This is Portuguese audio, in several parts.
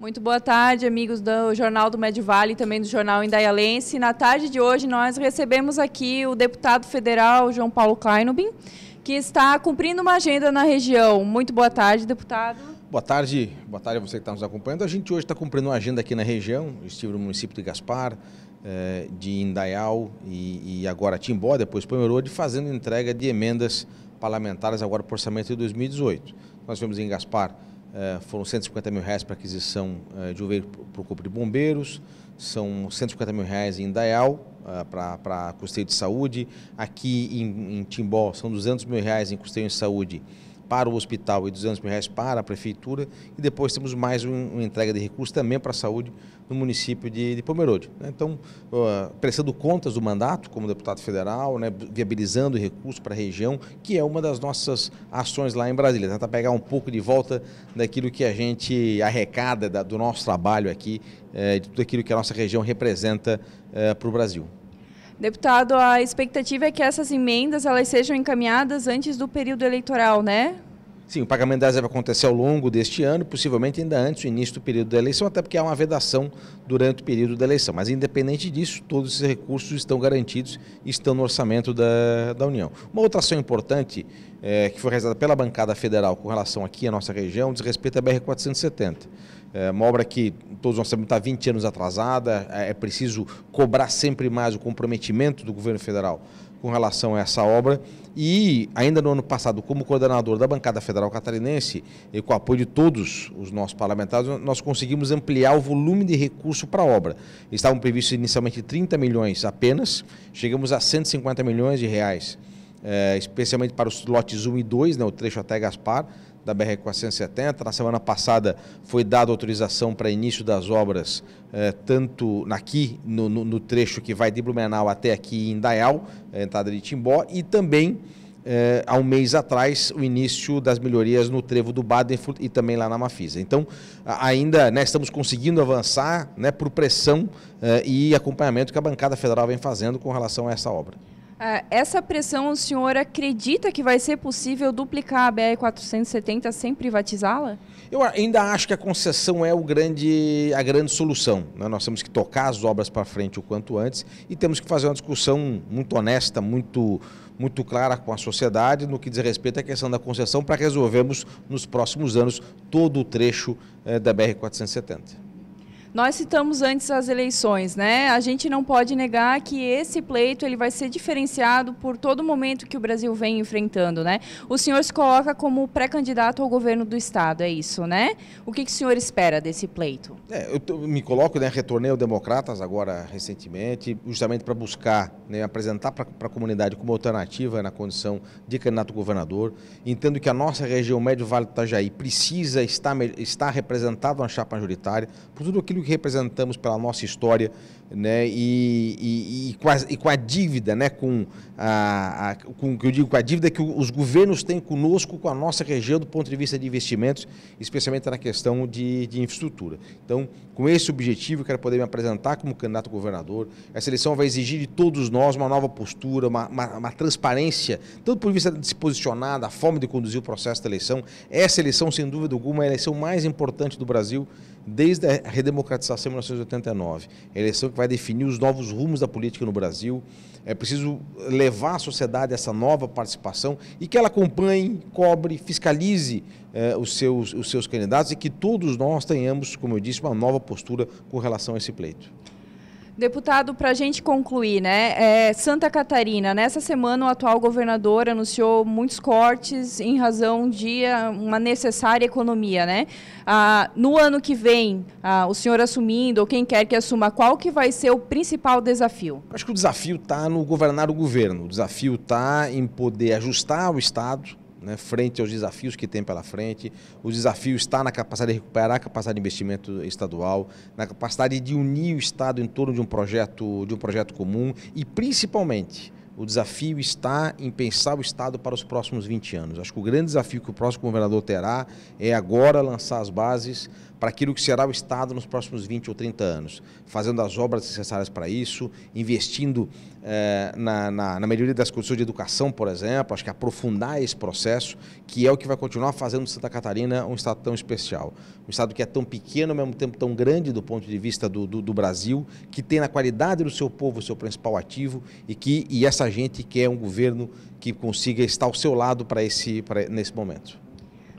Muito boa tarde, amigos do Jornal do Médio Vale e também do Jornal Indaialense. Na tarde de hoje, nós recebemos aqui o deputado federal João Paulo Kleinobin, que está cumprindo uma agenda na região. Muito boa tarde, deputado. Boa tarde, boa tarde a você que está nos acompanhando. A gente hoje está cumprindo uma agenda aqui na região. estive no município de Gaspar, eh, de Indaial e agora Timbó, depois Pomerode, fazendo entrega de emendas parlamentares agora para o orçamento de 2018. Nós vemos em Gaspar é, foram 150 mil reais para aquisição é, de um veículo para o Corpo de Bombeiros, são 150 mil reais em Dayal é, para custeio de saúde, aqui em, em Timbó são 200 mil reais em custeio de saúde para o hospital e 200 mil reais para a prefeitura e depois temos mais um, uma entrega de recursos também para a saúde no município de, de Pomerode. Né? Então, uh, prestando contas do mandato como deputado federal, né, viabilizando recursos para a região, que é uma das nossas ações lá em Brasília, tentar pegar um pouco de volta daquilo que a gente arrecada da, do nosso trabalho aqui, eh, de tudo aquilo que a nossa região representa eh, para o Brasil. Deputado, a expectativa é que essas emendas elas sejam encaminhadas antes do período eleitoral, né? Sim, o pagamento das deve acontecer ao longo deste ano, possivelmente ainda antes do início do período da eleição, até porque há uma vedação durante o período da eleição. Mas, independente disso, todos esses recursos estão garantidos e estão no orçamento da, da União. Uma outra ação importante é, que foi realizada pela bancada federal com relação aqui à nossa região diz respeito à BR-470. É uma obra que todos nós sabemos está 20 anos atrasada, é, é preciso cobrar sempre mais o comprometimento do governo federal com relação a essa obra. E ainda no ano passado, como coordenador da bancada federal catarinense e com o apoio de todos os nossos parlamentares, nós conseguimos ampliar o volume de recurso para a obra. Estavam previstos inicialmente 30 milhões apenas, chegamos a 150 milhões de reais, é, especialmente para os lotes 1 e 2, né, o trecho até Gaspar, da BR-470. Na semana passada foi dada autorização para início das obras, eh, tanto aqui, no, no, no, trecho que vai de Blumenau até aqui em Dayal, eh, entrada de Timbó, e também eh, há um mês atrás o início das melhorias no trevo do Badenfurt e também lá na Mafisa. Então, ainda né, estamos conseguindo avançar né, por pressão e acompanhamento que a bancada federal vem fazendo com relação a essa obra. Ah, essa pressão, o senhor acredita que vai ser possível duplicar a BR-470 sem privatizá-la? Eu ainda acho que a concessão é o grande, a grande solução. Né? Nós temos que tocar as obras para frente o quanto antes e temos que fazer uma discussão muito honesta, muito, muito clara com a sociedade no que diz respeito à questão da concessão para resolvermos nos próximos anos todo o trecho eh, da BR-470. Nós citamos antes as eleições, né? A gente não pode negar que esse pleito ele vai ser diferenciado por todo momento que o Brasil vem enfrentando, né? O senhor se coloca como pré-candidato ao governo do estado, é isso, né? O que, que o senhor espera desse pleito? É, eu me coloco, né? Retornei ao Democratas agora recentemente, justamente para buscar, né, apresentar para a comunidade como alternativa na condição de candidato governador. Entendo que a nossa região Médio Vale do Itajaí precisa estar, estar representada na chapa majoritária por tudo aquilo aquilo que representamos pela nossa história né, e, e, e, com, a, e com a, dívida, né, com, a, a, com que eu digo, com a dívida que os governos têm conosco, com a nossa região do ponto de vista de investimentos, especialmente na questão de, de infraestrutura. Então, com esse objetivo, eu quero poder me apresentar como candidato a governador. Essa eleição vai exigir de todos nós uma nova postura, uma, uma, uma transparência, tanto por vista de se posicionar, da forma de conduzir o processo da eleição. Essa eleição, sem dúvida alguma, é a eleição mais importante do Brasil desde a redemocratização democratização em 1989, eleição que vai definir os novos rumos da política no Brasil. É preciso levar à sociedade essa nova participação e que ela acompanhe, cobre, fiscalize eh, os, seus, os seus candidatos e que todos nós tenhamos, como eu disse, uma nova postura com relação a esse pleito. Deputado, para a gente concluir, né? É, Santa Catarina, nessa semana o atual governador anunciou muitos cortes em razão de ah, uma necessária economia, né? Ah, no ano que vem, ah, o senhor assumindo, ou quem quer que assuma, qual que vai ser o principal desafio? Acho que o desafio está no governar o governo. O desafio está em poder ajustar o Estado né, frente aos desafios que tem pela frente. O desafio está na capacidade de recuperar a capacidade de investimento estadual, na capacidade de unir o Estado em torno de um projeto, de um projeto comum e, principalmente, o desafio está em pensar o Estado para os próximos 20 anos. Acho que o grande desafio que o próximo governador terá é agora lançar as bases para aquilo que será o Estado nos próximos 20 ou 30 anos, fazendo as obras necessárias para isso, investindo eh, na, na, na, melhoria das condições de educação, por exemplo, acho que aprofundar esse processo, que é o que vai continuar fazendo Santa Catarina um Estado tão especial. Um Estado que é tão pequeno, ao mesmo tempo tão grande do ponto de vista do, do, do Brasil, que tem na qualidade do seu povo o seu principal ativo e que e essa gente quer é um governo que consiga estar ao seu lado para esse, pra, nesse momento.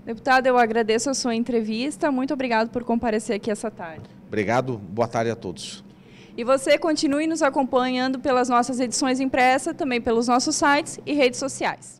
Deputado, eu agradeço a sua entrevista. Muito obrigado por comparecer aqui essa tarde. Obrigado. Boa tarde a todos. E você continue nos acompanhando pelas nossas edições impressa, também pelos nossos sites e redes sociais.